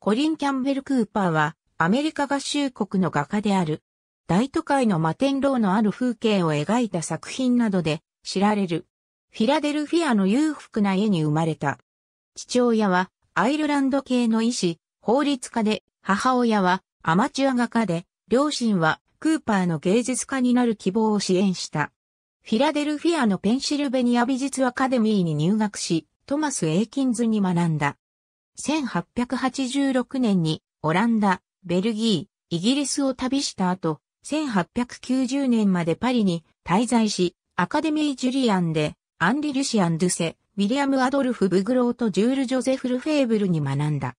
コリン・キャンベル・クーパーは、アメリカ合衆国の画家である。大都会の摩天楼のある風景を描いた作品などで知られる。フィラデルフィアの裕福な家に生まれた。父親はアイルランド系の医師、法律家で、母親はアマチュア画家で、両親はクーパーの芸術家になる希望を支援した。フィラデルフィアのペンシルベニア美術アカデミーに入学し、トマス・エイキンズに学んだ。1886年にオランダ、ベルギー、イギリスを旅した後、1890年までパリに滞在し、アカデミー・ジュリアンで、アンリ・リュシアン・ドゥセ、ウィリアム・アドルフ・ブグローとジュール・ジョゼフル・フェーブルに学んだ。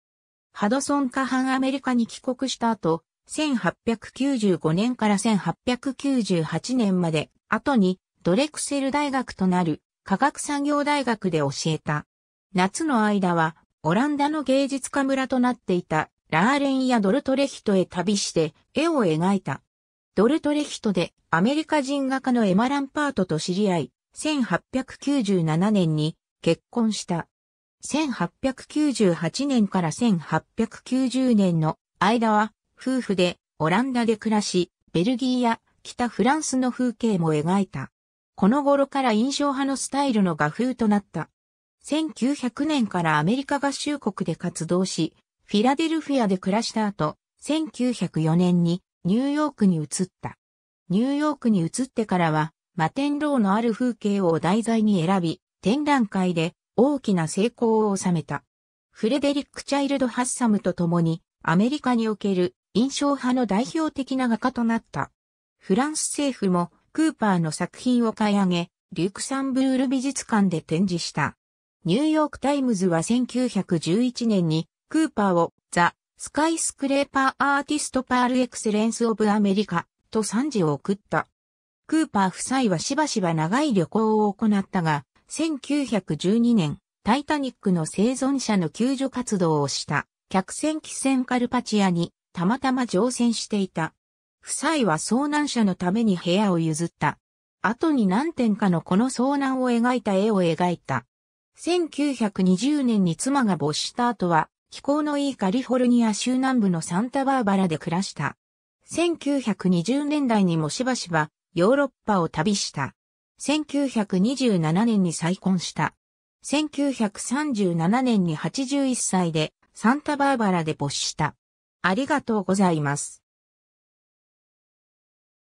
ハドソンカハン・アメリカに帰国した後、1895年から1898年まで、後にドレクセル大学となる科学産業大学で教えた。夏の間はオランダの芸術家村となっていたラーレンやドルトレヒトへ旅して絵を描いた。ドルトレヒトでアメリカ人画家のエマランパートと知り合い、1897年に結婚した。1898年から1890年の間は夫婦でオランダで暮らし、ベルギーや北フランスの風景も描いた。この頃から印象派のスタイルの画風となった。1900年からアメリカ合衆国で活動し、フィラデルフィアで暮らした後、1904年にニューヨークに移った。ニューヨークに移ってからは、摩天楼のある風景を題材に選び、展覧会で大きな成功を収めた。フレデリック・チャイルド・ハッサムと共に、アメリカにおける印象派の代表的な画家となった。フランス政府もクーパーの作品を買い上げ、リュクサンブール美術館で展示した。ニューヨークタイムズは1911年にクーパーをザ・スカイスクレーパーアーティストパールエクセレンスオブアメリカと賛辞を送った。クーパー夫妻はしばしば長い旅行を行ったが、1912年、タイタニックの生存者の救助活動をした客船汽船カルパチアにたまたま乗船していた。夫妻は遭難者のために部屋を譲った。後に何点かのこの遭難を描いた絵を描いた。1920年に妻が没した後は、気候のいいカリフォルニア州南部のサンタバーバラで暮らした。1920年代にもしばしばヨーロッパを旅した。1927年に再婚した。1937年に81歳でサンタバーバラで没した。ありがとうございます。